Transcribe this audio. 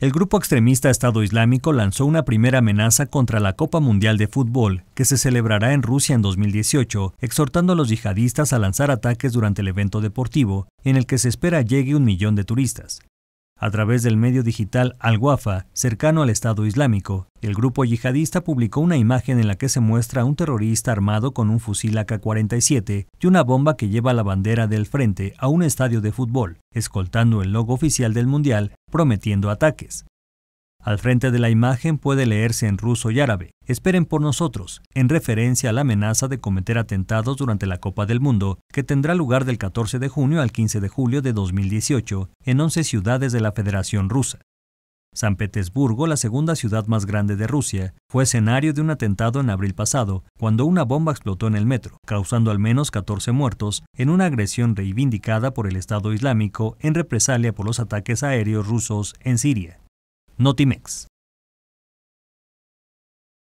El grupo extremista Estado Islámico lanzó una primera amenaza contra la Copa Mundial de Fútbol, que se celebrará en Rusia en 2018, exhortando a los yihadistas a lanzar ataques durante el evento deportivo, en el que se espera llegue un millón de turistas. A través del medio digital Al-Wafa, cercano al Estado Islámico, el grupo yihadista publicó una imagen en la que se muestra a un terrorista armado con un fusil AK-47 y una bomba que lleva la bandera del frente a un estadio de fútbol, escoltando el logo oficial del Mundial prometiendo ataques. Al frente de la imagen puede leerse en ruso y árabe, esperen por nosotros, en referencia a la amenaza de cometer atentados durante la Copa del Mundo, que tendrá lugar del 14 de junio al 15 de julio de 2018 en 11 ciudades de la Federación Rusa. San Petersburgo, la segunda ciudad más grande de Rusia, fue escenario de un atentado en abril pasado, cuando una bomba explotó en el metro, causando al menos 14 muertos en una agresión reivindicada por el Estado Islámico en represalia por los ataques aéreos rusos en Siria. Notimex.